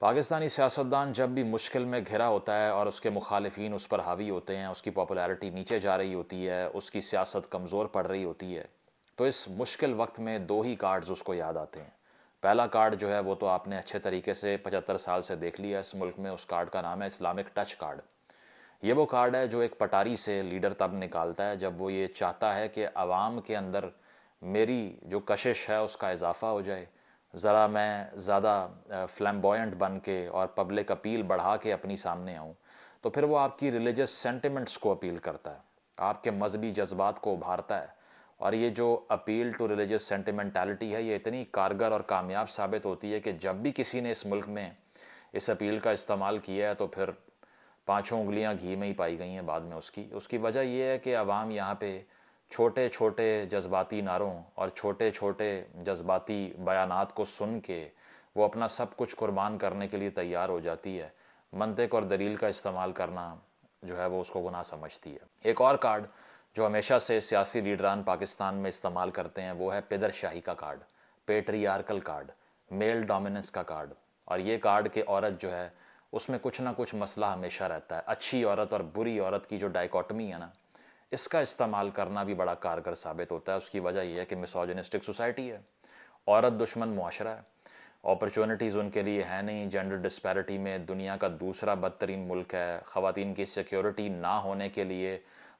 पाकिस्तानी सियासतदान जब भी मुश्किल में घिरा होता है और उसके मुखालफन उस पर हावी होते हैं उसकी पॉपुलैरिटी नीचे जा रही होती है उसकी सियासत कमज़ोर पड़ रही होती है तो इस मुश्किल वक्त में दो ही कार्ड्स उसको याद आते हैं पहला कार्ड जो है वो तो आपने अच्छे तरीके से पचहत्तर साल से देख लिया इस मुल्क में उस कार्ड का नाम है इस्लामिक टच कार्ड ये वो कार्ड है जो एक पटारी से लीडर तब निकालता है जब वो ये चाहता है कि आवाम के अंदर मेरी जो कशिश है उसका इजाफा हो जाए ज़रा मैं ज़्यादा फ्लैम्बॉयट बन के और पब्लिक अपील बढ़ा के अपनी सामने आऊँ तो फिर वो आपकी रिलीजस सेंटिमेंट्स को अपील करता है आपके मजहबी जज्बात को उभारता है और ये जो अपील टू रिलीजस सेंटिमेंटालिटी है ये इतनी कारगर और कामयाब साबित होती है कि जब भी किसी ने इस मुल्क में इस अपील का इस्तेमाल किया है तो फिर पाँचों उंगलियां घी में ही पाई गई हैं बाद में उसकी उसकी वजह यह है कि आवाम यहाँ पे छोटे छोटे जज्बाती नारों और छोटे छोटे जज्बाती बयानात को सुन के वो अपना सब कुछ कुर्बान करने के लिए तैयार हो जाती है मनतक और दलील का इस्तेमाल करना जो है वो उसको गुनाह समझती है एक और कार्ड जो हमेशा से सियासी लीडरान पाकिस्तान में इस्तेमाल करते हैं वो है पिदर शाही का card patriarchal card male dominance का कार्ड और ये कार्ड के औरत जो है उसमें कुछ ना कुछ मसला हमेशा रहता है अच्छी औरत और बुरी औरत की जो डाइकॉटमी है ना इसका इस्तेमाल करना भी बड़ा कारगर साबित होता है उसकी वजह यह है कि मिसोजनिस्टिक सोसाइटी है औरत दुश्मन मुआरा है अपॉर्चुनिटीज़ उनके लिए है नहीं जेंडर डिस्पैरिटी में दुनिया का दूसरा बदतरीन मुल्क है ख़वान की सिक्योरिटी ना होने के लिए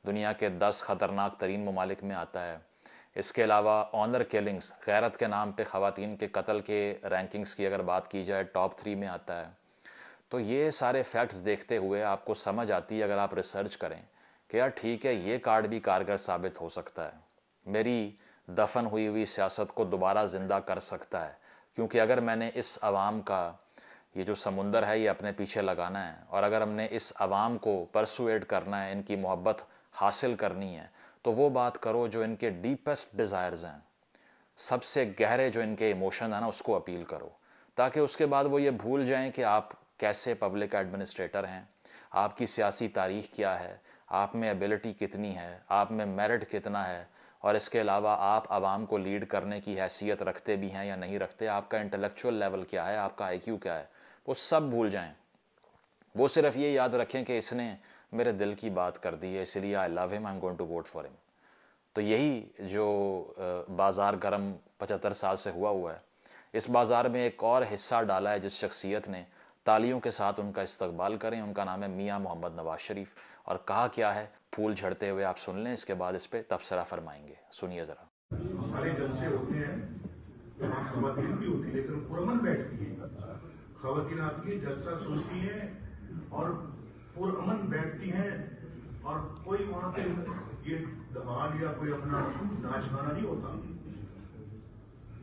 दुनिया के दस ख़तरनाक तरीन ममालिक में आता है इसके अलावा ऑनर किलिंग्स गैरत के नाम पर ख़वान के कत्ल के रैंकिंग्स की अगर बात की जाए टॉप थ्री में आता है तो ये सारे फैक्ट्स देखते हुए आपको समझ आती है अगर आप रिसर्च करें कि यार ठीक है ये कार्ड भी कारगर साबित हो सकता है मेरी दफन हुई हुई सियासत को दोबारा ज़िंदा कर सकता है क्योंकि अगर मैंने इस आवाम का ये जो समुंदर है ये अपने पीछे लगाना है और अगर हमने इस आवाम को परसुएट करना है इनकी मोहब्बत हासिल करनी है तो वो बात करो जो इनके डीपेस्ट डिज़ायर्स हैं सबसे गहरे जो इनके इमोशन है ना उसको अपील करो ताकि उसके बाद वो ये भूल जाएं कि आप कैसे पब्लिक एडमिनिस्ट्रेटर हैं आपकी सियासी तारीख क्या है आप में एबिलिटी कितनी है आप में मेरिट कितना है और इसके अलावा आप आवाम को लीड करने की हैसियत रखते भी हैं या नहीं रखते आपका इंटेलेक्चुअल लेवल क्या है आपका आई क्या है वो सब भूल जाएं वो सिर्फ ये याद रखें कि इसने मेरे दिल की बात कर दी है इसलिए I love him I am going to vote for him तो यही जो बाज़ार गर्म पचहत्तर साल से हुआ हुआ है इस बाज़ार में एक और हिस्सा डाला है जिस शख्सियत ने तालियों के साथ उनका इस्तबाल करें उनका नाम है मियाँ मोहम्मद नवाज शरीफ और कहा क्या है फूल झड़ते हुए आप सुन लें इसके बाद इस पर तबसरा फरमाएंगे सुनिए जरा सारे जलसे होते हैं भी होती है लेकिन पुरमन बैठती है आती है जलसा सुनती है और पुरमन बैठती है और कोई वहां पे ये धमाल या कोई अपना नाच गाना नहीं होता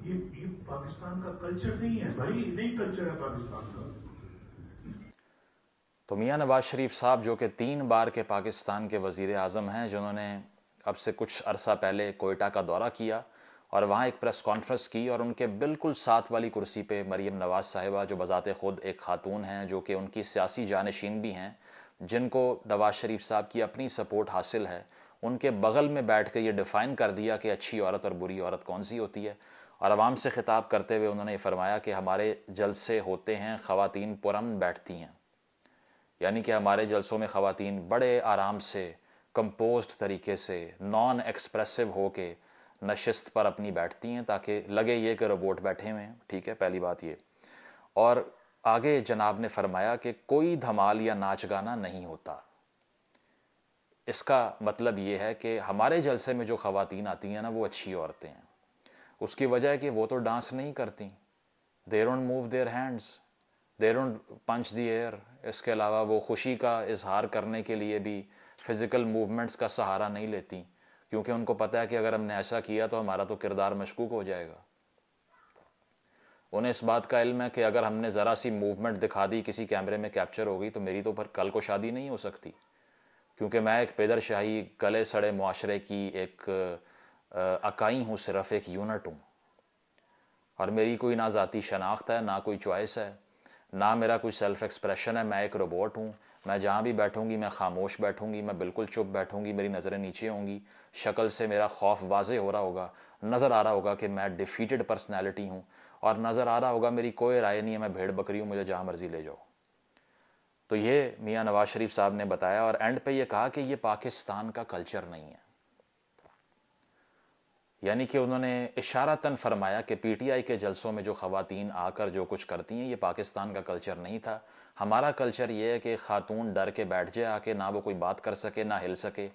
ये, ये पाकिस्तान का कल्चर नहीं है भाई नहीं कल्चर है पाकिस्तान का तो मियाँ नवाज शरीफ साहब जो कि तीन बार के पाकिस्तान के वज़ी अजम हैं जिन्होंने अब से कुछ अरसा पहले कोयटा का दौरा किया और वहाँ एक प्रेस कॉन्फ्रेंस की और उनके बिल्कुल साथ वाली कुर्सी पे मरीम नवाज़ साहिबा जो बज़ात ख़ुद एक खातून हैं जो कि उनकी सियासी जानशीन भी हैं जिनको नवाज़ शरीफ साहब की अपनी सपोर्ट हासिल है उनके बगल में बैठ कर ये डिफ़ाइन कर दिया कि अच्छी औरत और बुरी औरत कौन सी होती है और आवाम से ख़िताब करते हुए उन्होंने फरमाया कि हमारे जलसे होते हैं ख़वातीन पुरम बैठती हैं यानी कि हमारे जलसों में ख़वातीन बड़े आराम से कंपोज तरीके से नॉन एक्सप्रेसिव हो के नशस्त पर अपनी बैठती हैं ताकि लगे ये कि रोबोट बैठे हुए हैं ठीक है पहली बात ये और आगे जनाब ने फरमाया कि कोई धमाल या नाच गाना नहीं होता इसका मतलब ये है कि हमारे जलसे में जो ख़वातीन आती हैं ना वो अच्छी औरतें हैं उसकी वजह है कि वो तो डांस नहीं करती they won't move their hands they won't punch the air इसके अलावा वो खुशी का इजहार करने के लिए भी फ़िज़िकल मूवमेंट्स का सहारा नहीं लेती क्योंकि उनको पता है कि अगर हमने ऐसा किया तो हमारा तो किरदार मशकूक हो जाएगा उन्हें इस बात का इल्म है कि अगर हमने ज़रा सी मूवमेंट दिखा दी किसी कैमरे में कैप्चर हो गई तो मेरी तो फिर कल को शादी नहीं हो सकती क्योंकि मैं एक पेदर शाही गले सड़े माशरे की एक अकाई हूँ सिर्फ एक यूनिट हूँ और मेरी कोई ना ज़ाती शनाख्त है ना कोई चॉइस है ना मेरा कोई सेल्फ एक्सप्रेशन है मैं एक रोबोट हूँ मैं जहाँ भी बैठूँगी मैं खामोश बैठूँगी मैं बिल्कुल चुप बैठूँगी मेरी नज़रें नीचे होंगी शक्ल से मेरा खौफ वाजे हो रहा होगा नज़र आ रहा होगा कि मैं डिफ़ीटेड पर्सनैलिटी हूँ और नज़र आ रहा होगा मेरी कोई राय नहीं है मैं भेड़ बकरी हूँ मुझे जहाँ मर्ज़ी ले जाओ तो ये मियाँ नवाज शरीफ साहब ने बताया और एंड पे ये कहा कि ये पाकिस्तान का कल्चर नहीं है यानी कि उन्होंने इशारा तन फरमाया कि पीटीआई के जलसों में जो खातन आकर जो कुछ करती हैं ये पाकिस्तान का कल्चर नहीं था हमारा कल्चर ये है कि खातून डर के बैठ जाए आके ना वो कोई बात कर सके ना हिल सके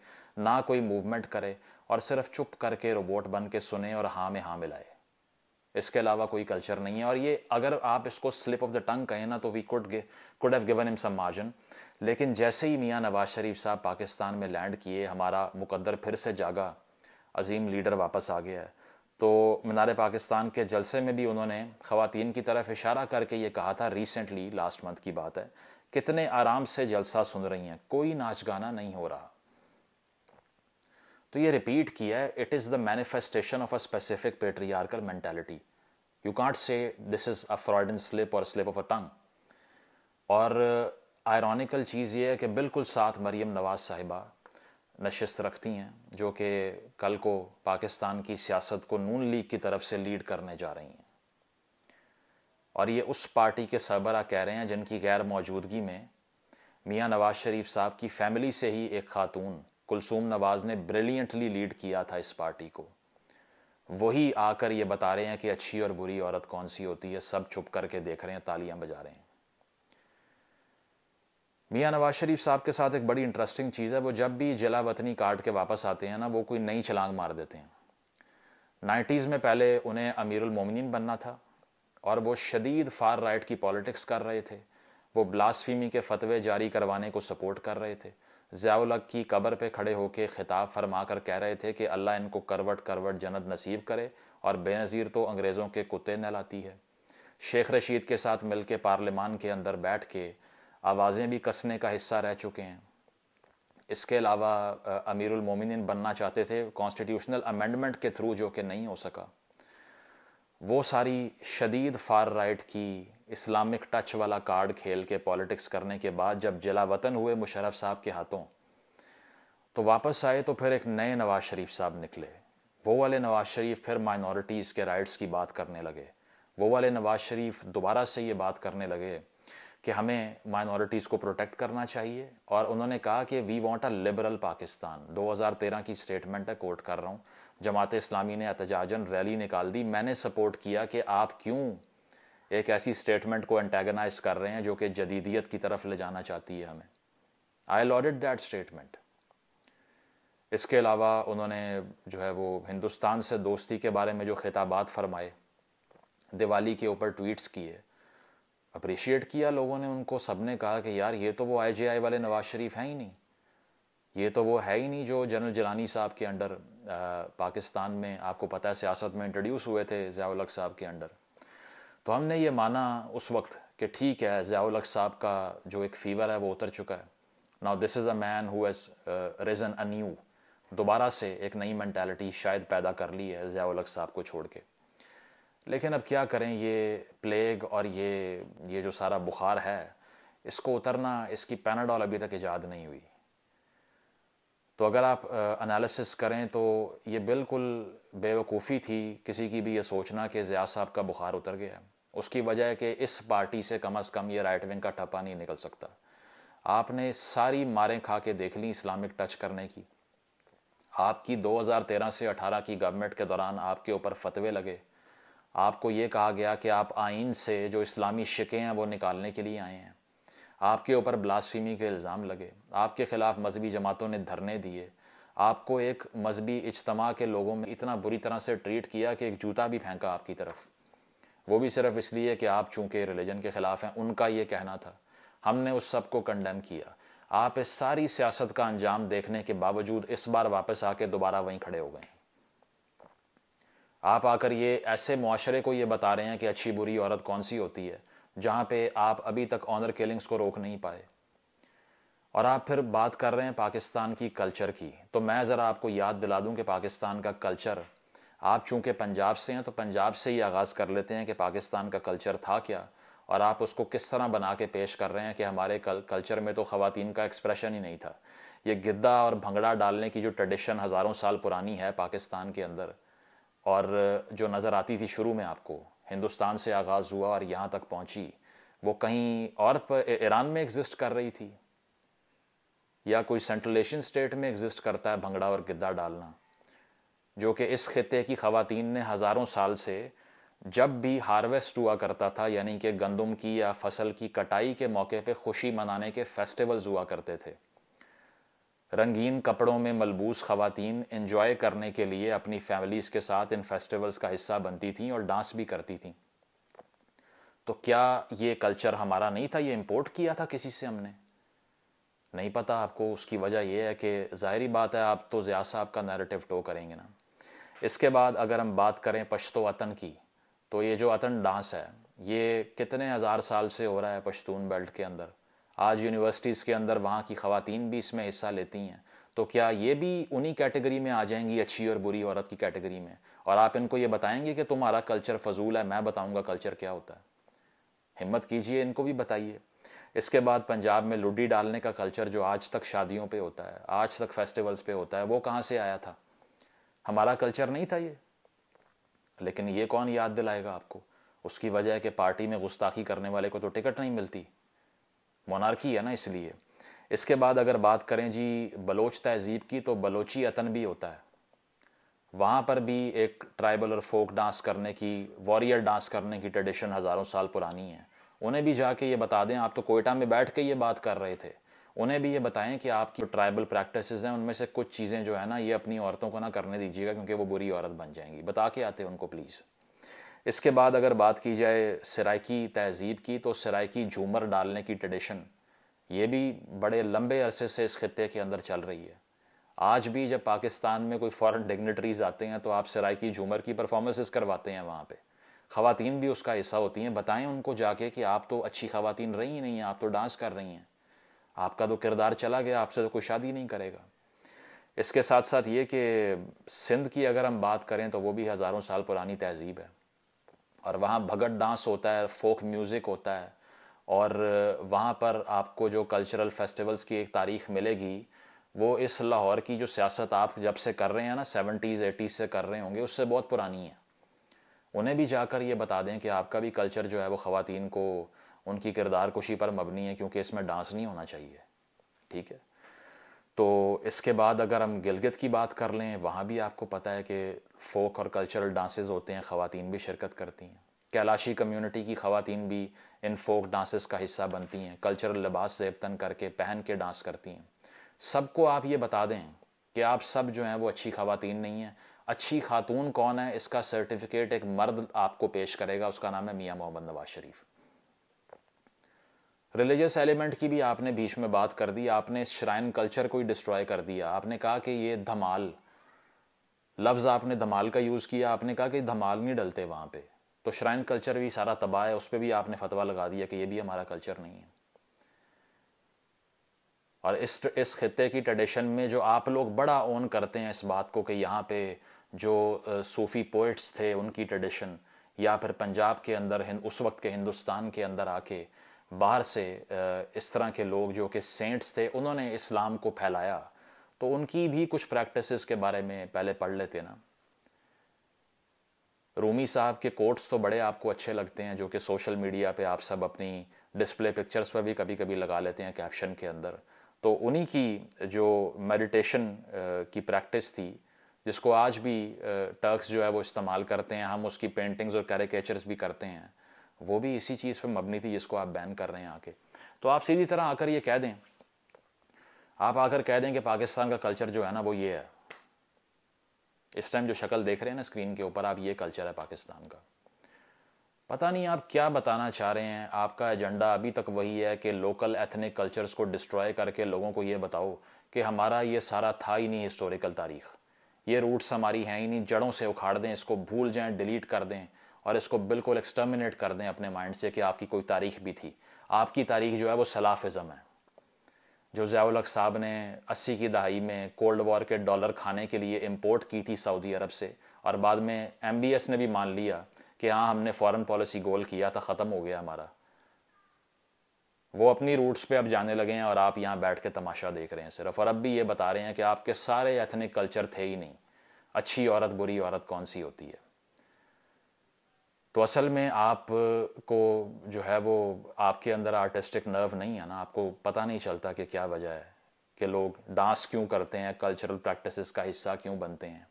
ना कोई मूवमेंट करे और सिर्फ चुप करके रोबोट बन के सुने और हाँ में हाँ मिलाए इसके अलावा कोई कल्चर नहीं है और ये अगर आप इसको स्लिप ऑफ द टंग कहें ना तो we could could have given him some margin लेकिन जैसे ही मियाँ नवाज शरीफ साहब पाकिस्तान में लैंड किए हमारा मुकद्दर फिर से जागा अजीम लीडर वापस आ गया है तो मीनार पाकिस्तान के जलसे में भी उन्होंने ख़वान की तरफ इशारा करके ये कहा था रिसेंटली लास्ट मंथ की बात है कितने आराम से जलसा सुन रही हैं कोई नाच गाना नहीं हो रहा तो ये रिपीट किया है it is the manifestation of a specific patriarchal mentality you can't say this is a Freudian slip और स्लिप ऑफ अ टंग और आयरॉनिकल चीज़ ये है कि बिल्कुल साथ मरियम नवाज़ साहिबा नशस्त रखती हैं जो कि कल को पाकिस्तान की सियासत को नून लीग की तरफ से लीड करने जा रही हैं और ये उस पार्टी के सरबरा कह रहे हैं जिनकी गैर मौजूदगी में मियाँ नवाज शरीफ साहब की फैमिली से ही एक खातून कुलसूम नवाज़ ने ब्रिलियंटली लीड किया था इस पार्टी को वही आकर ये बता रहे हैं कि अच्छी और बुरी औरत कौन सी होती है सब चुप करके देख रहे हैं तालियां बजा रहे हैं मियाँ नवाज शरीफ साहब के साथ एक बड़ी इंटरेस्टिंग चीज़ है वो जब भी जिला वतनी काट के वापस आते हैं ना वो कोई नई छलांग मार देते हैं नाइन्टीज़ में पहले उन्हें अमीरमिन बनना था और वो शदीद फार राइट की पॉलिटिक्स कर रहे थे वो ब्लास्फीमी के फतवे जारी करवाने को सपोर्ट कर रहे थे ज़ियालक की कब्र पे खड़े होकर खिताब फरमा कर कह रहे थे कि अल्लाह इनको करवट करवट जन्नत नसीब करे और बेनज़ीर तो अंग्रेज़ों के कुत्ते नहलाती है शेख रशीद के साथ मिल के के अंदर बैठ के आवाज़ें भी कसने का हिस्सा रह चुके हैं इसके अलावा अमीर मोमिन बनना चाहते थे कॉन्स्टिट्यूशनल अमेंडमेंट के थ्रू जो कि नहीं हो सका वो सारी शदीद फार राइट की इस्लामिक टच वाला कार्ड खेल के पॉलिटिक्स करने के बाद जब जिला वतन हुए मुशरफ साहब के हाथों तो वापस आए तो फिर एक नए नवाज शरीफ साहब निकले वो वाले नवाज शरीफ फिर माइनॉरिटीज़ के राइट्स की बात करने लगे वो वाले नवाज शरीफ दोबारा से ये बात करने लगे कि हमें माइनॉरिटीज़ को प्रोटेक्ट करना चाहिए और उन्होंने कहा कि we want a liberal Pakistan 2013 की स्टेटमेंट है कोर्ट कर रहा हूँ जमात इस्लामी ने एहतजाजन रैली निकाल दी मैंने सपोर्ट किया कि आप क्यों एक ऐसी स्टेटमेंट को एंटेगनाइज कर रहे हैं जो कि जदीदियत की तरफ ले जाना चाहती है हमें आई लॉडेड दैट स्टेटमेंट इसके अलावा उन्होंने जो है वो हिंदुस्तान से दोस्ती के बारे में जो खिताबात फरमाए दिवाली के ऊपर ट्वीट्स किए अप्रिशिएट किया लोगों ने उनको सबने कहा कि यार ये तो वो आईजीआई वाले नवाज शरीफ हैं ही नहीं ये तो वो है ही नहीं जो जनरल जलानी साहब के अंडर पाकिस्तान में आपको पता है सियासत में इंट्रोड्यूस हुए थे ज़ियाउलक साहब के अंडर तो हमने ये माना उस वक्त कि ठीक है ज़ियाउलक साहब का जो एक फ़ीवर है वो उतर चुका है now this is a man who has risen anew दोबारा से एक नई मैंटेलिटी शायद पैदा कर ली है ज़ियाउलक साहब को छोड़ के लेकिन अब क्या करें ये प्लेग और ये ये जो सारा बुखार है इसको उतरना इसकी पैनाडॉल अभी तक ईजाद नहीं हुई तो अगर आप एनालिसिस करें तो ये बिल्कुल बेवकूफ़ी थी किसी की भी ये सोचना कि ज़िया साहब का बुखार उतर गया उसकी वजह है कि इस पार्टी से कम अज़ कम ये राइट विंग का ठप्पा नहीं निकल सकता आपने सारी मारें खा के देख ली इस्लामिक टच करने की आपकी 2013 से 18 की गवर्नमेंट के दौरान आपके ऊपर फतवे लगे आपको ये कहा गया कि आप आइन से जो इस्लामी शिकें हैं वो निकालने के लिए आए हैं आपके ऊपर ब्लास्फीमी के इल्ज़ाम लगे आपके ख़िलाफ़ मजहबी जमातों ने धरने दिए आपको एक मजहबी इजतम के लोगों में इतना बुरी तरह से ट्रीट किया कि एक जूता भी फेंका आपकी तरफ वो भी सिर्फ इसलिए कि आप चूँकि रिलीजन के ख़िलाफ़ हैं उनका ये कहना था हमने उस सब को कंडेम किया आप इस सारी सियासत का अंजाम देखने के बावजूद इस बार वापस आके दोबारा वहीं खड़े हो गए आप आकर ये ऐसे माशरे को ये बता रहे हैं कि अच्छी बुरी औरत कौन सी होती है जहाँ पे आप अभी तक ऑनर किलिंग्स को रोक नहीं पाए और आप फिर बात कर रहे हैं पाकिस्तान की कल्चर की तो मैं ज़रा आपको याद दिला दूं कि पाकिस्तान का कल्चर आप चूंकि पंजाब से हैं तो पंजाब से ही आगाज़ कर लेते हैं कि पाकिस्तान का कल्चर था क्या और आप उसको किस तरह बना के पेश कर रहे हैं कि हमारे कल कल्चर में तो ख़वान का एक्सप्रेशन ही नहीं था ये गिद्दा और भंगड़ा डालने की जो ट्रेडिशन हज़ारों साल पुरानी है पाकिस्तान के अंदर और जो नज़र आती थी शुरू में आपको हिंदुस्तान से आगाज़ हुआ और यहाँ तक पहुँची वो कहीं और ईरान में एग्जिस्ट कर रही थी या कोई सेंट्रल एशियन स्टेट में एग्जिस्ट करता है भंगड़ा और गिद्दा डालना जो कि इस खत्े की खातन ने हज़ारों साल से जब भी हार्वेस्ट हुआ करता था यानी कि गंदम की या फसल की कटाई के मौके पे खुशी मनाने के फेस्टिवल्स हुआ करते थे रंगीन कपड़ों में मलबूस खवतिन इन्जॉय करने के लिए अपनी फैमिलीज़ के साथ इन फेस्टिवल्स का हिस्सा बनती थीं और डांस भी करती थीं तो क्या ये कल्चर हमारा नहीं था ये इम्पोर्ट किया था किसी से हमने नहीं पता आपको उसकी वजह यह है कि ज़ाहरी बात है आप तो ज़िया साहब का नैरेटिव टो करेंगे ना इसके बाद अगर हम बात करें पश्तो वतन की तो ये जो अतन डांस है ये कितने हज़ार साल से हो रहा है पश्तून बेल्ट के अंदर आज यूनिवर्सिटीज़ के अंदर वहाँ की ख़वातीन भी इसमें हिस्सा लेती हैं तो क्या ये भी उन्हीं कैटेगरी में आ जाएंगी अच्छी और बुरी औरत की कैटेगरी में और आप इनको ये बताएंगे कि तुम्हारा कल्चर फजूल है मैं बताऊंगा कल्चर क्या होता है हिम्मत कीजिए इनको भी बताइए इसके बाद पंजाब में लुडी डालने का कल्चर जो आज तक शादियों पे होता है आज तक फेस्टिवल्स पे होता है वो कहाँ से आया था हमारा कल्चर नहीं था ये लेकिन ये कौन याद दिलाएगा आपको उसकी वजह है कि पार्टी में गुस्ताखी करने वाले को तो टिकट नहीं मिलती मोनार्की है ना इसलिए इसके बाद अगर बात करें जी बलोच तहजीब की तो बलोची अतन भी होता है वहाँ पर भी एक ट्राइबल और फोक डांस करने की वॉरियर डांस करने की ट्रेडिशन हज़ारों साल पुरानी है उन्हें भी जाके ये बता दें आप तो कोयटा में बैठ के ये बात कर रहे थे उन्हें भी ये बताएं कि आपकी जो ट्राइबल प्रैक्टिस हैं उनमें से कुछ चीज़ें जो है ना ये अपनी औरतों को ना करने दीजिएगा क्योंकि वो बुरी औरत बन जाएंगी बता के आते उनको प्लीज़ इसके बाद अगर बात की जाए सरायकी तहज़ीब की तो सरायकी झूमर डालने की ट्रेडिशन ये भी बड़े लंबे अरसे से इस खत्े के अंदर चल रही है आज भी जब पाकिस्तान में कोई फॉरेन डिग्नेटरीज आते हैं तो आप सरायकी झूमर की परफॉर्मेंसेस करवाते हैं वहाँ पर ख़वान भी उसका हिस्सा होती हैं बताएं उनको जाके कि आप तो अच्छी खातन रही ही नहीं हैं आप तो डांस कर रही हैं आपका तो किरदार चला गया आपसे तो कोई शादी नहीं करेगा इसके साथ साथ ये कि सिंध की अगर हम बात करें तो वो भी हज़ारों साल पुरानी तहजीब है और वहाँ भगत डांस होता है फोक म्यूज़िक होता है और वहाँ पर आपको जो कल्चरल फेस्टिवल्स की एक तारीख मिलेगी वो इस लाहौर की जो सियासत आप जब से कर रहे हैं ना सेवेंटीज़ एटीज़ से कर रहे होंगे उससे बहुत पुरानी है उन्हें भी जाकर ये बता दें कि आपका भी कल्चर जो है वो ख़वातीन को उनकी किरदार कुशी पर मबनी है क्योंकि इसमें डांस नहीं होना चाहिए ठीक है तो इसके बाद अगर हम गिलगित की बात कर लें वहाँ भी आपको पता है कि फोक और कल्चरल डांसेस होते हैं ख़वातीन भी शिरकत करती हैं कैलाशी कम्युनिटी की ख़वातीन भी इन फोक डांसेस का हिस्सा बनती हैं कल्चरल लिबास तन करके पहन के डांस करती हैं सबको आप ये बता दें कि आप सब जो हैं वो अच्छी ख़वातीन नहीं हैं अच्छी खातून कौन है इसका सर्टिफिकेट एक मर्द आपको पेश करेगा उसका नाम है मियाँ मोहम्मद नवाज शरीफ रिलीजियस एलिमेंट की भी आपने बीच में बात कर दी आपने श्राइन कल्चर को ही डिस्ट्रॉय कर दिया आपने कहा कि ये धमाल लफ्ज़ आपने धमाल का यूज़ किया आपने कहा कि धमाल नहीं डलते वहाँ पे तो श्राइन कल्चर भी सारा तबाह है उस पर भी आपने फतवा लगा दिया कि ये भी हमारा कल्चर नहीं है और इस इस खत्े की ट्रेडिशन में जो आप लोग बड़ा ओन करते हैं इस बात को कि यहाँ पे जो सूफ़ी पोइट्स थे उनकी ट्रेडिशन या फिर पंजाब के अंदर उस वक्त के हिंदुस्तान के अंदर आके बाहर से इस तरह के लोग जो कि सेंट्स थे उन्होंने इस्लाम को फैलाया तो उनकी भी कुछ प्रैक्टिसेस के बारे में पहले पढ़ लेते ना रूमी साहब के कोट्स तो बड़े आपको अच्छे लगते हैं जो कि सोशल मीडिया पे आप सब अपनी डिस्प्ले पिक्चर्स पर भी कभी कभी लगा लेते हैं कैप्शन के अंदर तो उन्हीं की जो मेडिटेशन की प्रैक्टिस थी जिसको आज भी टर्क्स जो है वो इस्तेमाल करते हैं हम उसकी पेंटिंग्स और कैरिकेचर्स भी करते हैं वो भी इसी चीज़ पर मबनी थी जिसको आप बैन कर रहे हैं आके तो आप सीधी तरह आकर ये कह दें आप आकर कह दें कि पाकिस्तान का कल्चर जो है ना वो ये है इस टाइम जो शक्ल देख रहे हैं ना स्क्रीन के ऊपर आप ये कल्चर है पाकिस्तान का पता नहीं आप क्या बताना चाह रहे हैं आपका एजेंडा अभी तक वही है कि लोकल एथनिक कल्चर्स को डिस्ट्रॉय करके लोगों को ये बताओ कि हमारा ये सारा था ही नहीं हिस्टोरिकल तारीख ये रूट्स हमारी हैं ही नहीं जड़ों से उखाड़ दें इसको भूल जाएं डिलीट कर दें और इसको बिल्कुल एक्सटर्मिनेट कर दें अपने माइंड से कि आपकी कोई तारीख भी थी आपकी तारीख जो है वो सलाफिज़म है जो जयालक साहब ने अस्सी की दहाई में कोल्ड वॉर के डॉलर खाने के लिए इम्पोर्ट की थी सऊदी अरब से और बाद में एम ने भी मान लिया कि हाँ हमने फॉरेन पॉलिसी गोल किया था ख़त्म हो गया हमारा वो अपनी रूट्स पे अब जाने लगे हैं और आप यहाँ बैठ के तमाशा देख रहे हैं सिर्फ और अब भी ये बता रहे हैं कि आपके सारे एथनिक कल्चर थे ही नहीं अच्छी औरत बुरी औरत कौन सी होती है तो असल में आप को जो है वो आपके अंदर आर्टिस्टिक नर्व नहीं है ना आपको पता नहीं चलता कि क्या वजह है कि लोग डांस क्यों करते हैं कल्चरल प्रैक्टिसेस का हिस्सा क्यों बनते हैं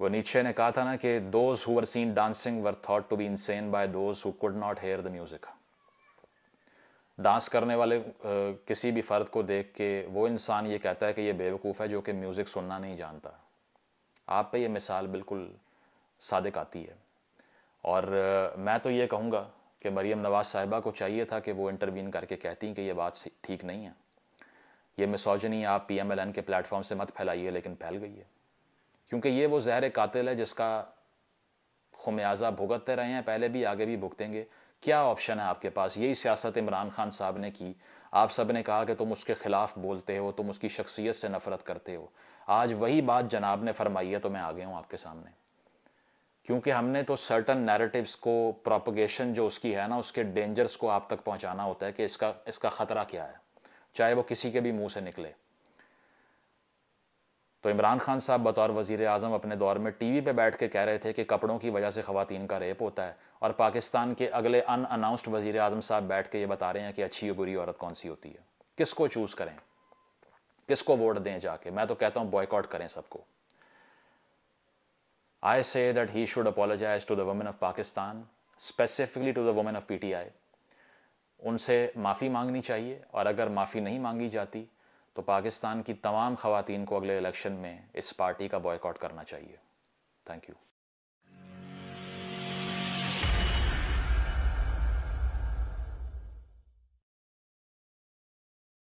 वो नीचे ने कहा था ना कि those who were seen dancing were thought to be insane by those who could not hear the music dance करने वाले किसी भी फ़र्द को देख के वो इंसान ये कहता है कि ये बेवकूफ़ है जो कि म्यूज़िक सुनना नहीं जानता आप पे ये मिसाल बिल्कुल सादिक आती है और मैं तो ये कहूँगा कि मरीम नवाज साहिबा को चाहिए था कि वो इंटरवीन करके कहती कि ये बात ठीक नहीं है ये मिसोजनी आप पी एम एल एन के प्लेटफॉर्म से मत फैलाइए लेकिन फैल गई है क्योंकि ये वो जहर कातिल है जिसका खुमियाज़ा भुगतते रहे हैं पहले भी आगे भी भुगतेंगे क्या ऑप्शन है आपके पास यही सियासत इमरान खान साहब ने की आप सब ने कहा कि तुम उसके ख़िलाफ़ बोलते हो तुम उसकी शख्सियत से नफरत करते हो आज वही बात जनाब ने फरमाई है तो मैं आ गया हूँ आपके सामने क्योंकि हमने तो सर्टन नैरेटिव्स को प्रोपोगेशन जो उसकी है ना उसके डेंजर्स को आप तक पहुंचाना होता है कि इसका इसका ख़तरा क्या है चाहे वो किसी के भी मुंह से निकले तो इमरान खान साहब बतौर वजीर अजम अपने दौर में टी वी पर बैठ के कह रहे थे कि कपड़ों की वजह से खुवान का रेप होता है और पाकिस्तान के अगले अन अनाउंसड वजीर अजम साहब बैठ के ये बता रहे हैं कि अच्छी बुरी औरत कौन सी होती है किसको चूज़ करें किसको वोट दें जाके मैं तो कहता हूँ बॉयकॉट करें सबको I say that he should apologize to the women of Pakistan, specifically to the women of PTI. उनसे माफ़ी मांगनी चाहिए और अगर माफ़ी नहीं मांगी जाती तो पाकिस्तान की तमाम खवतिन को अगले इलेक्शन में इस पार्टी का बॉयकॉट करना चाहिए थैंक यू